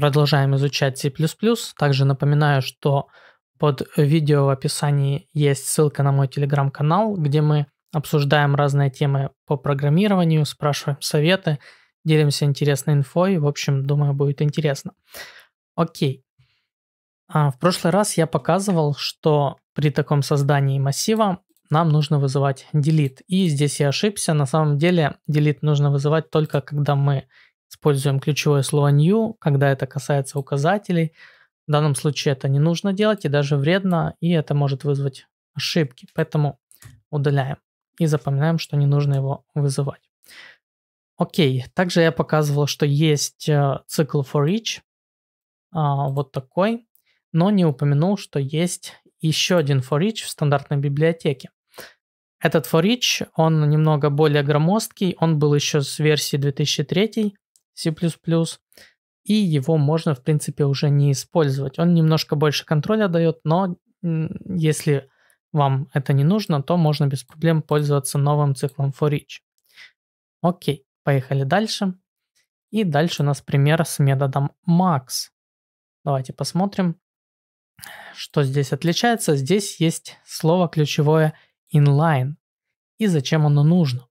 Продолжаем изучать C++. Также напоминаю, что под видео в описании есть ссылка на мой телеграм-канал, где мы обсуждаем разные темы по программированию, спрашиваем советы, делимся интересной инфой. В общем, думаю, будет интересно. Окей. А, в прошлый раз я показывал, что при таком создании массива нам нужно вызывать delete. И здесь я ошибся. На самом деле delete нужно вызывать только когда мы Используем ключевое слово new, когда это касается указателей. В данном случае это не нужно делать и даже вредно, и это может вызвать ошибки. Поэтому удаляем и запоминаем, что не нужно его вызывать. Окей, также я показывал, что есть э, цикл for each, а, вот такой, но не упомянул, что есть еще один for each в стандартной библиотеке. Этот for each, он немного более громоздкий, он был еще с версии 2003, C++, и его можно, в принципе, уже не использовать. Он немножко больше контроля дает, но если вам это не нужно, то можно без проблем пользоваться новым циклом for each. Окей, поехали дальше. И дальше у нас пример с методом max. Давайте посмотрим, что здесь отличается. Здесь есть слово ключевое inline. И зачем оно нужно?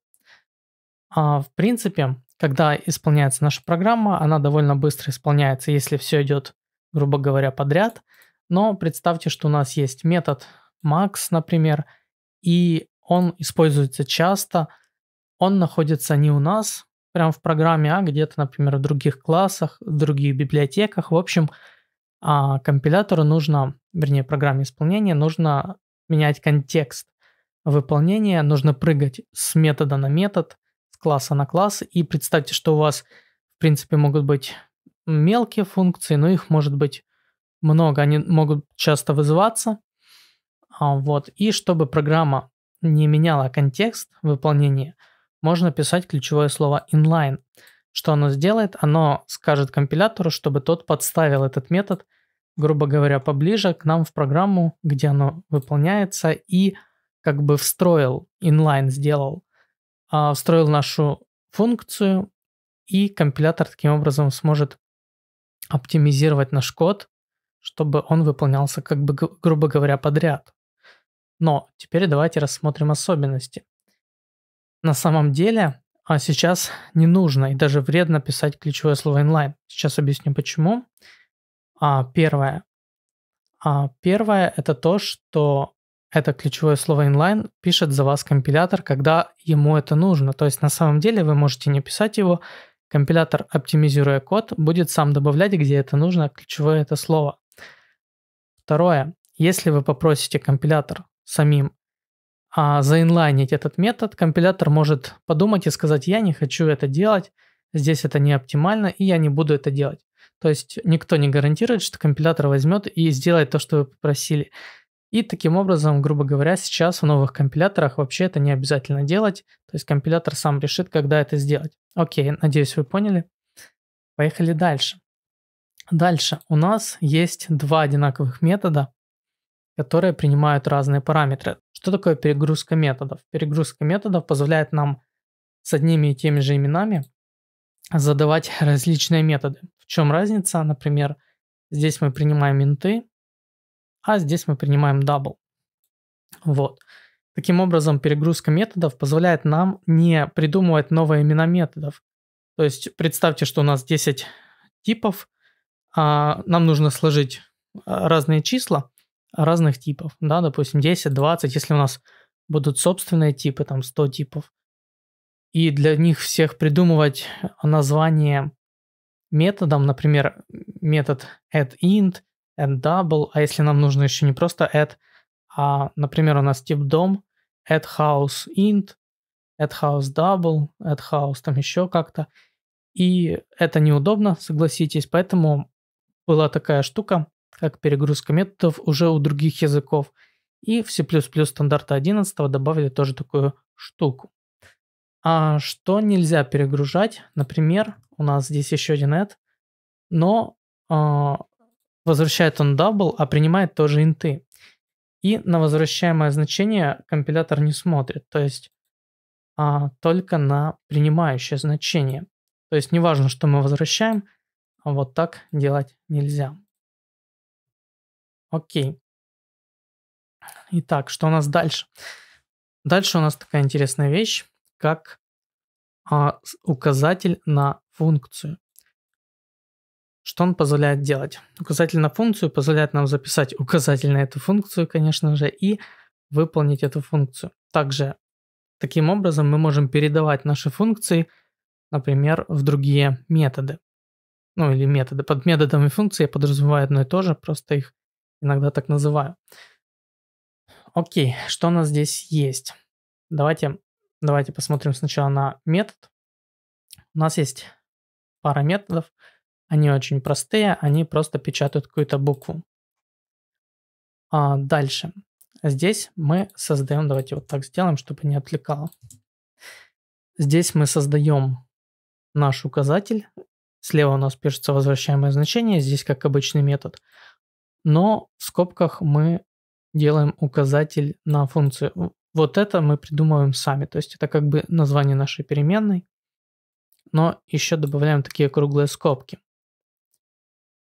А, в принципе, когда исполняется наша программа, она довольно быстро исполняется, если все идет, грубо говоря, подряд. Но представьте, что у нас есть метод max, например, и он используется часто. Он находится не у нас, прям в программе, а где-то, например, в других классах, в других библиотеках. В общем, а, компилятору нужно, вернее, программе исполнения нужно менять контекст выполнения, нужно прыгать с метода на метод – класса на класс. И представьте, что у вас, в принципе, могут быть мелкие функции, но их может быть много, они могут часто вызываться. А, вот. И чтобы программа не меняла контекст выполнения, можно писать ключевое слово inline. Что оно сделает? Оно скажет компилятору, чтобы тот подставил этот метод, грубо говоря, поближе к нам в программу, где оно выполняется, и как бы встроил, inline сделал а, встроил нашу функцию, и компилятор таким образом сможет оптимизировать наш код, чтобы он выполнялся, как бы, грубо говоря, подряд. Но теперь давайте рассмотрим особенности. На самом деле, а сейчас не нужно и даже вредно писать ключевое слово inline. Сейчас объясню почему. А, первое. А, первое это то, что это ключевое слово inline, пишет за вас компилятор, когда ему это нужно. То есть на самом деле вы можете не писать его, компилятор, оптимизируя код, будет сам добавлять, где это нужно, ключевое это слово. Второе, если вы попросите компилятор самим а, заинлайнить этот метод, компилятор может подумать и сказать, я не хочу это делать, здесь это не оптимально, и я не буду это делать. То есть никто не гарантирует, что компилятор возьмет и сделает то, что вы попросили. И таким образом, грубо говоря, сейчас в новых компиляторах вообще это не обязательно делать. То есть компилятор сам решит, когда это сделать. Окей, надеюсь, вы поняли. Поехали дальше. Дальше у нас есть два одинаковых метода, которые принимают разные параметры. Что такое перегрузка методов? Перегрузка методов позволяет нам с одними и теми же именами задавать различные методы. В чем разница? Например, здесь мы принимаем инты, а здесь мы принимаем double. Вот. Таким образом, перегрузка методов позволяет нам не придумывать новые имена методов. То есть представьте, что у нас 10 типов, а нам нужно сложить а, разные числа разных типов, да, допустим, 10, 20, если у нас будут собственные типы, там 100 типов, и для них всех придумывать а, название методом, например, метод addInt add double, а если нам нужно еще не просто add, а, например, у нас тип дом, add house int, add house double, add house там еще как-то. И это неудобно, согласитесь, поэтому была такая штука, как перегрузка методов уже у других языков. И в C++ стандарта 11 добавили тоже такую штуку. А что нельзя перегружать? Например, у нас здесь еще один add, но а, Возвращает он дабл, а принимает тоже инты. И на возвращаемое значение компилятор не смотрит, то есть а, только на принимающее значение. То есть неважно, что мы возвращаем, а вот так делать нельзя. Окей. Итак, что у нас дальше? Дальше у нас такая интересная вещь, как а, указатель на функцию. Что он позволяет делать? Указатель на функцию позволяет нам записать указатель на эту функцию, конечно же, и выполнить эту функцию. Также таким образом мы можем передавать наши функции, например, в другие методы. Ну или методы. Под методами функции я подразумеваю одно и то же, просто их иногда так называю. Окей, что у нас здесь есть? Давайте, давайте посмотрим сначала на метод. У нас есть пара методов. Они очень простые, они просто печатают какую-то букву. А дальше. Здесь мы создаем, давайте вот так сделаем, чтобы не отвлекало. Здесь мы создаем наш указатель. Слева у нас пишется возвращаемое значение, здесь как обычный метод. Но в скобках мы делаем указатель на функцию. Вот это мы придумываем сами, то есть это как бы название нашей переменной, но еще добавляем такие круглые скобки.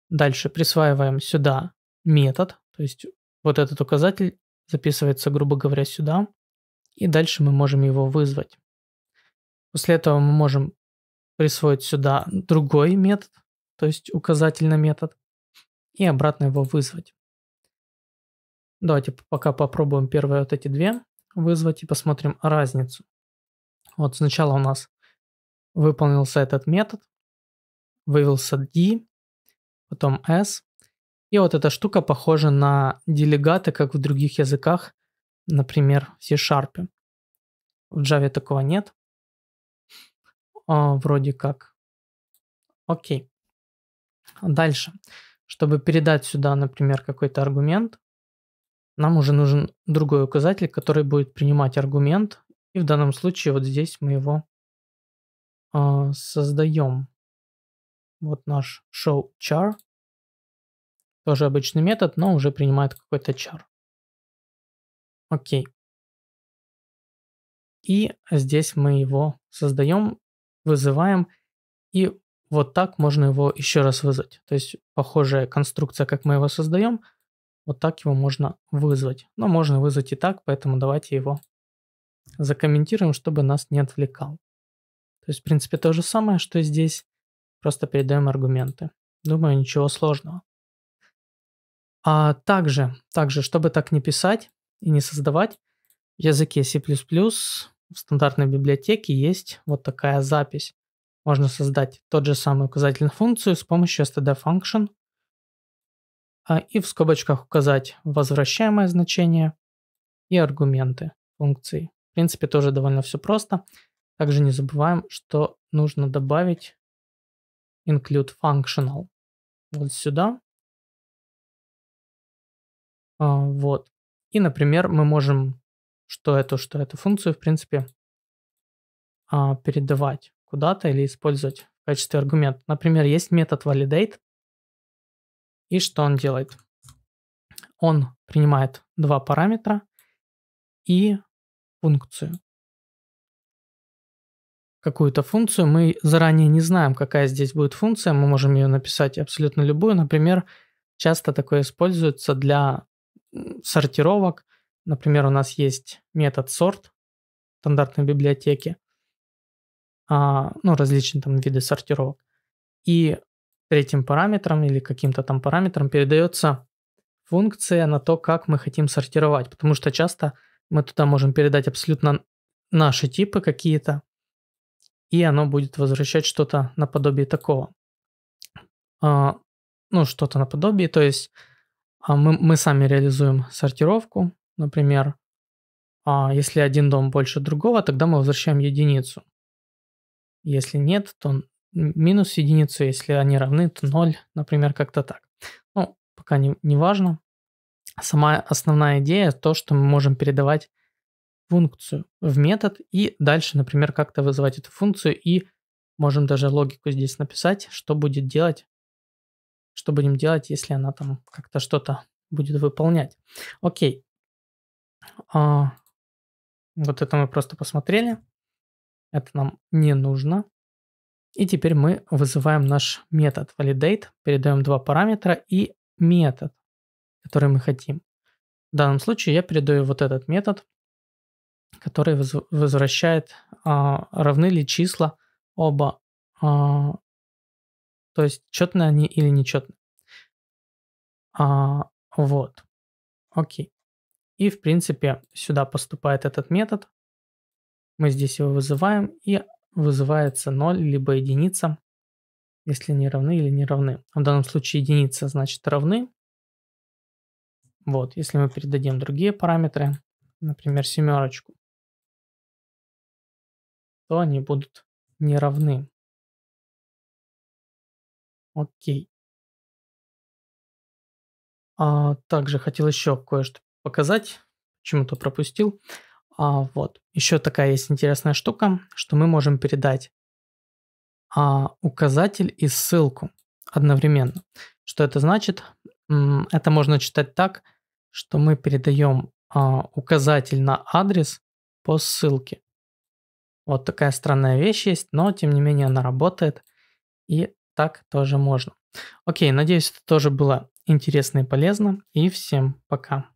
Дальше присваиваем сюда метод, то есть вот этот указатель записывается, грубо говоря, сюда, и дальше мы можем его вызвать. После этого мы можем присвоить сюда другой метод, то есть указатель на метод, и обратно его вызвать. Давайте пока попробуем первые вот эти две вызвать и посмотрим разницу. Вот сначала у нас выполнился этот метод, вывелся D, потом S. И вот эта штука похожа на делегаты, как в других языках, например, в C-Sharp. В Java такого нет. О, а, вроде как. Окей. Дальше. Чтобы передать сюда, например, какой-то аргумент, нам уже нужен другой указатель, который будет принимать аргумент. И в данном случае вот здесь мы его э, а, создаем. Вот наш show char. Тоже обычный метод, но уже принимает какой-то char. Окей. И здесь мы его создаем, вызываем, и вот так можно его еще раз вызвать. То есть похожая конструкция, как мы его создаем, вот так его можно вызвать. Но можно вызвать и так, поэтому давайте его закомментируем, чтобы нас не отвлекал. То есть, в принципе, то же самое, что здесь. Просто передаем аргументы. Думаю, ничего сложного. А также, также, чтобы так не писать и не создавать, в языке C++ в стандартной библиотеке есть вот такая запись. Можно создать тот же самый указательную функцию с помощью std function а, и в скобочках указать возвращаемое значение и аргументы функции. В принципе, тоже довольно все просто. Также не забываем, что нужно добавить include functional. Вот сюда. А, вот. И, например, мы можем что это что эту функцию, в принципе, а, передавать куда-то или использовать в качестве аргумента. Например, есть метод validate. И что он делает? Он принимает два параметра и функцию какую-то функцию, мы заранее не знаем, какая здесь будет функция, мы можем ее написать абсолютно любую. Например, часто такое используется для сортировок. Например, у нас есть метод sort в стандартной библиотеке, а, ну, различные там виды сортировок. И третьим параметром или каким-то там параметром передается функция на то, как мы хотим сортировать, потому что часто мы туда можем передать абсолютно наши типы какие-то, и оно будет возвращать что-то наподобие такого. А, ну, что-то наподобие, то есть а мы, мы сами реализуем сортировку, например, а если один дом больше другого, тогда мы возвращаем единицу. Если нет, то минус единицу, если они равны, то ноль, например, как-то так. Ну, пока не, не важно. Сама основная идея то, что мы можем передавать функцию в метод и дальше, например, как-то вызвать эту функцию и можем даже логику здесь написать, что будет делать, что будем делать, если она там как-то что-то будет выполнять. Окей. А, вот это мы просто посмотрели. Это нам не нужно. И теперь мы вызываем наш метод validate, передаем два параметра и метод, который мы хотим. В данном случае я передаю вот этот метод, который возвращает, а, равны ли числа оба, а, то есть четные они или нечетные. А, вот. Окей. И, в принципе, сюда поступает этот метод. Мы здесь его вызываем, и вызывается 0, либо единица, если не равны или не равны. В данном случае единица значит равны. Вот, если мы передадим другие параметры, например, семерочку, то они будут не равны. Окей. А также хотел еще кое-что показать, почему-то пропустил. А вот, еще такая есть интересная штука, что мы можем передать а, указатель и ссылку одновременно. Что это значит? Это можно читать так, что мы передаем а, указатель на адрес по ссылке. Вот такая странная вещь есть, но тем не менее она работает, и так тоже можно. Окей, надеюсь, это тоже было интересно и полезно, и всем пока.